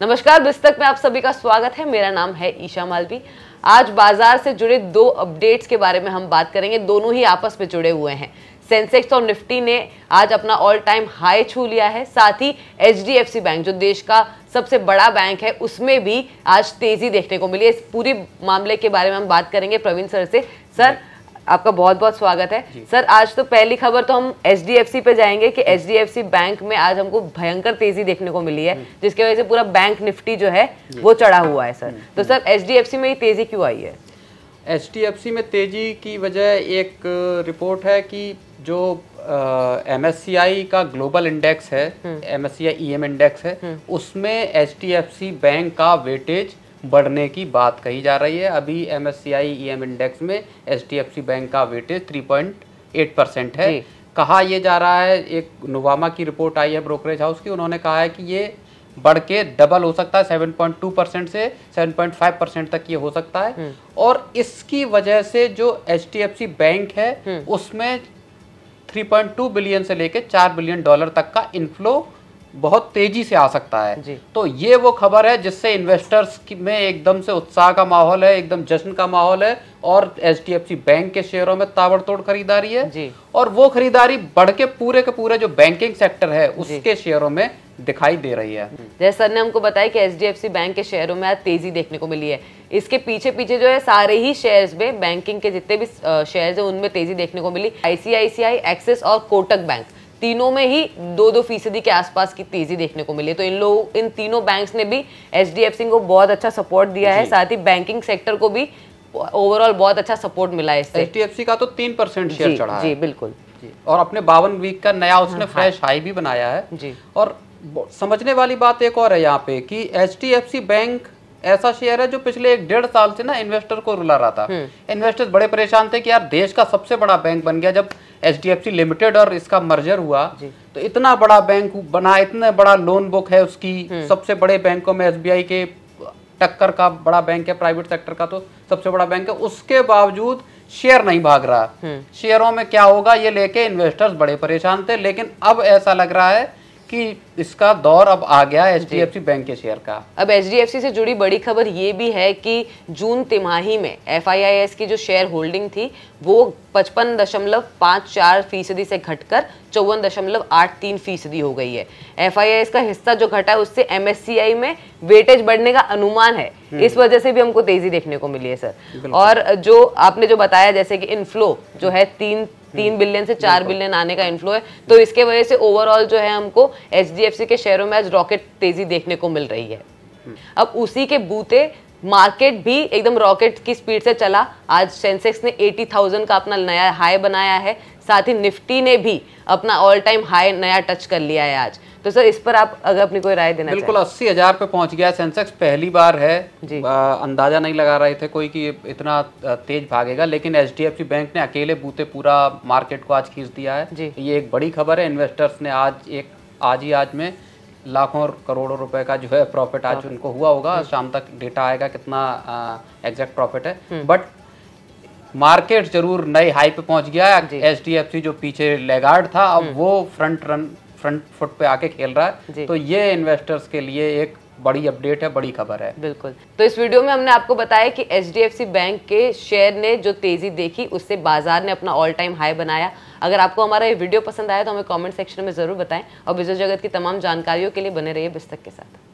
नमस्कार बिस्तक में आप सभी का स्वागत है मेरा नाम है ईशा मालवी आज बाजार से जुड़े दो अपडेट्स के बारे में हम बात करेंगे दोनों ही आपस में जुड़े हुए हैं सेंसेक्स और निफ्टी ने आज अपना ऑल टाइम हाई छू लिया है साथ ही एच बैंक जो देश का सबसे बड़ा बैंक है उसमें भी आज तेजी देखने को मिली इस पूरी मामले के बारे में हम बात करेंगे प्रवीण सर से सर आपका बहुत बहुत स्वागत है सर आज तो पहली खबर तो हम एच पे जाएंगे कि एच बैंक में आज हमको भयंकर तेजी देखने को मिली है जिसकी वजह से पूरा बैंक निफ्टी जो है वो चढ़ा हुआ है सर तो सर एच में ये तेजी क्यों आई है एच में तेजी की वजह एक रिपोर्ट है कि जो एम एस का ग्लोबल इंडेक्स है M hmm. S e index hmm हम्म। उसमें एच बैंक का वेटेज बढ़ने की बात कही जा रही है अभी एम एस इंडेक्स में एच बैंक का वेटेज थ्री परसेंट है कहा यह जा रहा है एक नोवामा की रिपोर्ट आई है ब्रोकरेज हाउस की उन्होंने कहा है कि ये बढ़ के डबल हो सकता है 7.2 परसेंट से 7.5 परसेंट तक ये हो सकता है हम्म। और इसकी वजह से जो एच बैंक है हम्म। उसमें 3.2 बिलियन से लेकर 4 बिलियन डॉलर तक का इनफ्लो बहुत तेजी से आ सकता है तो ये वो खबर है जिससे इन्वेस्टर्स में एकदम से उत्साह का माहौल है एकदम जश्न का माहौल है और H D F C bank के शेयरों में ताबड़तोड़ खरीदारी है जी। और वो खरीदारी बढ़ के पूरे के पूरे जो बैंकिंग सेक्टर है उसके शेयरों में दिखाई दे रही है हम्म। जैसे सर ने हमको बताया कि H D F C bank के शेयरों में आज तेजी देखने को मिली है इसके पीछे पीछे जो है सारे ही शेयर्स में बैंकिंग के जितने भी शेयर्स हैं उनमें तेजी देखने को मिली आईसीआईसीआई एक्सिस और कोटक बैंक तीनों में ही दो दो फीसदी के आसपास की तेजी देखने को मिली तो इन लोग इन तीनों बैंक्स ने भी एच को बहुत अच्छा सपोर्ट दिया है साथ ही बैंकिंग सेक्टर को भी ओवरऑल बहुत अच्छा सपोर्ट मिला है एच का तो तीन परसेंट शेयर चढ़ा जी बिल्कुल और अपने बावन वीक का नया उसने फ्रेश हाँ, हाई भी बनाया है जी और समझने वाली बात एक और है यहाँ पे कि एच बैंक ऐसा शेयर है जो पिछले एक डेढ़ साल से ना इन्वेस्टर को रुला रहा था इन्वेस्टर्स हम्म। बड़े परेशान थे कि यार देश का सबसे बड़ा बैंक बन गया जब एच लिमिटेड और इसका मर्जर हुआ तो इतना बड़ा बैंक बना इतना बड़ा लोन बुक है उसकी हम्म। सबसे बड़े बैंकों में एस के टक्कर का बड़ा बैंक है प्राइवेट सेक्टर का तो सबसे बड़ा बैंक है उसके बावजूद शेयर नहीं भाग रहा शेयरों हम्म। में क्या होगा ये लेके इन्वेस्टर्स बड़े परेशान थे लेकिन अब ऐसा लग रहा है कि इसका दौर अब आ गया एच बैंक के शेयर का अब एच से जुड़ी बड़ी खबर ये भी है कि जून तिमाही में एफ की जो शेयर होल्डिंग थी वो पचपन दशमलव पाँच चार फीसदी से घटकर चौवन दशमलव आठ तीन फीसदी हो गई है एफ का हिस्सा जो घटा है उससे एम में वेटेज बढ़ने का अनुमान है हम्म। इस वजह से भी हमको तेजी देखने को मिली है सर और जो आपने जो बताया जैसे कि इनफ्लो जो है तीन तीन बिलियन हम्म। से चार बिलियन आने का इन्फ्लो है तो इसके वजह से ओवरऑल जो है हमको एच के शेयरों में आज रॉकेट तेजी देखने को मिल रही है हम्म। अब उसी के बूते मार्केट भी एकदम रॉकेट की स्पीड से चला आज सेंसेक्स ने 80,000 का अपना नया हाई बनाया है साथ ही निफ्टी ने भी अपना ऑल टाइम हाई नया टच कर लिया है आज तो सर इस पर आप अगर अपनी कोई राय देना बिल्कुल अस्सी हजार पे पहुंच गया सेंसेक्स पहली बार है अंदाजा नहीं लगा रहे थे कोई कि इतना तेज भागेगा लेकिन एच बैंक ने अकेले बूते पूरा मार्केट को आज खींच दिया है ये एक बड़ी खबर है इन्वेस्टर्स ने आज एक आज ही आज में लाखों करोड़ों रुपए का जो है प्रॉफिट आज उनको हुआ होगा हम्म। शाम तक डेटा आएगा कितना एग्जैक्ट प्रॉफिट है बट हम्म। मार्केट जरूर नए हाई पे पहुंच गया है एच जो पीछे लेगार्ड था अब हम्म। वो फ्रंट रन फ्रंट फुट पे आके खेल रहा है तो ये इन्वेस्टर्स के लिए एक बड़ी अपडेट है बड़ी खबर है बिल्कुल तो इस वीडियो में हमने आपको बताया कि एच बैंक के शेयर ने जो तेजी देखी उससे बाजार ने अपना ऑल टाइम हाई बनाया अगर आपको हमारा ये वीडियो पसंद आया तो हमें कमेंट सेक्शन में जरूर बताएं और बिजनेस जगत की तमाम जानकारियों के लिए बने रहिए बिस्तक के साथ